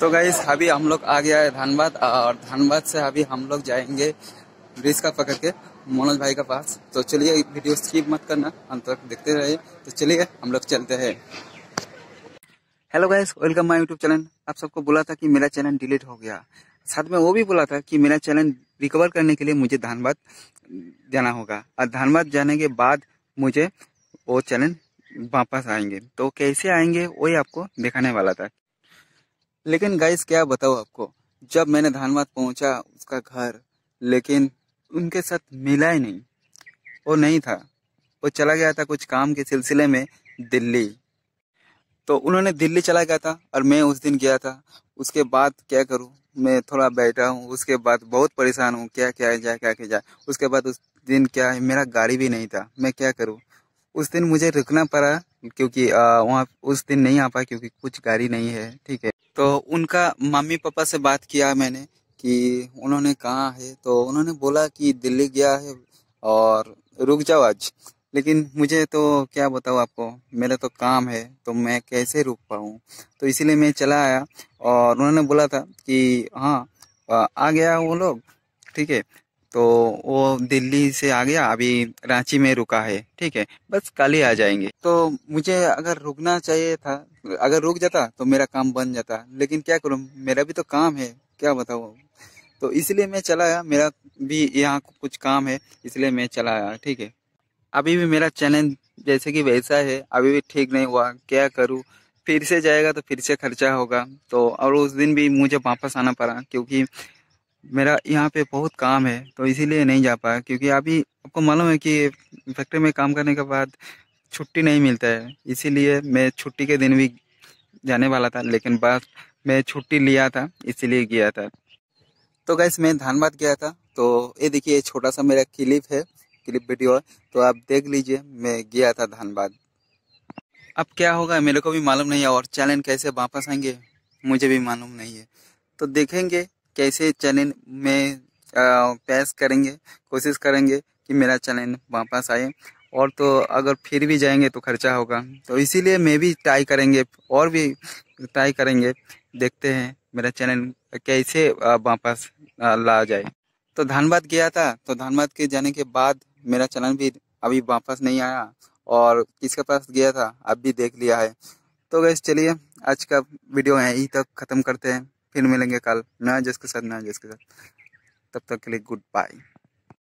तो गाइस अभी हम लोग आ गया है धनबाद और धनबाद से अभी हम लोग जाएंगे ब्रिज का पकड़ के मनोज भाई के पास तो चलिए वीडियो स्किप मत करना हम तक देखते रहिए तो चलिए हम लोग चलते हैं hello guys welcome my YouTube channel आप सबको बोला था कि मेरा चैनल डिलीट हो गया साथ में वो भी बोला था कि मेरा चैनल रिकवर करने के लिए मुझे धनबाद जाना होगा और धनबाद जाने के बाद मुझे वो चैनल वापस आएंगे तो कैसे आएंगे वही आपको दिखाने वाला था लेकिन गाइस क्या बताओ आपको जब मैंने धानबाद पहुंचा उसका घर लेकिन उनके साथ मिला ही नहीं वो नहीं था वो चला गया था कुछ काम के सिलसिले में दिल्ली तो उन्होंने दिल्ली चला गया था और मैं उस दिन गया था उसके बाद क्या करूँ मैं थोड़ा बैठा हूँ उसके बाद बहुत परेशान हूँ क्या क्या जाए क्या क्या जाए उसके बाद उस दिन क्या है मेरा गाड़ी भी नहीं था मैं क्या करूँ उस दिन मुझे रुकना पड़ा क्योंकि वहाँ उस दिन नहीं आ पाया क्योंकि कुछ गाड़ी नहीं है ठीक है तो उनका मम्मी पापा से बात किया मैंने कि उन्होंने कहा है तो उन्होंने बोला कि दिल्ली गया है और रुक जाओ आज लेकिन मुझे तो क्या बताऊँ आपको मेरा तो काम है तो मैं कैसे रुक पाऊँ तो इसीलिए मैं चला आया और उन्होंने बोला था कि हाँ आ गया वो लोग ठीक है तो वो दिल्ली से आ गया अभी रांची में रुका है ठीक है बस कल ही आ जाएंगे तो मुझे अगर रुकना चाहिए था अगर रुक जाता तो मेरा काम बन जाता लेकिन क्या करूँ मेरा भी तो काम है क्या बताऊँ तो इसलिए मैं चला आया मेरा भी यहाँ कुछ काम है इसलिए मैं चला आया ठीक है अभी भी मेरा चैलेंज जैसे कि वैसा है अभी भी ठीक नहीं हुआ क्या करूँ फिर से जाएगा तो फिर से खर्चा होगा तो और उस दिन भी मुझे वापस आना पड़ा क्योंकि मेरा यहाँ पे बहुत काम है तो इसीलिए नहीं जा पाया क्योंकि अभी आपको मालूम है कि फैक्ट्री में काम करने के बाद छुट्टी नहीं मिलता है इसीलिए मैं छुट्टी के दिन भी जाने वाला था लेकिन बस मैं छुट्टी लिया था इसीलिए गया था तो गैस मैं धानबाद गया था तो ये देखिए छोटा सा मेरा क्लिप है क्लिप वीडियो तो आप देख लीजिए मैं गया था धानबाद अब क्या होगा मेरे को भी मालूम नहीं है और चैलेंज कैसे वापस आएंगे मुझे भी मालूम नहीं है तो देखेंगे कैसे चैनल में प्रयास करेंगे कोशिश करेंगे कि मेरा चैनल वापस आए और तो अगर फिर भी जाएंगे तो खर्चा होगा तो इसीलिए मैं भी ट्राई करेंगे और भी ट्राई करेंगे देखते हैं मेरा चैनल कैसे वापस ला जाए तो धनबाद गया था तो धनबाद के जाने के बाद मेरा चैनल भी अभी वापस नहीं आया और किसके पास गया था अब भी देख लिया है तो गैस चलिए आज का वीडियो है यहीं तक ख़त्म करते हैं फिर मिलेंगे कल नया जिसके साथ नया जिसके साथ तब तक के लिए गुड बाय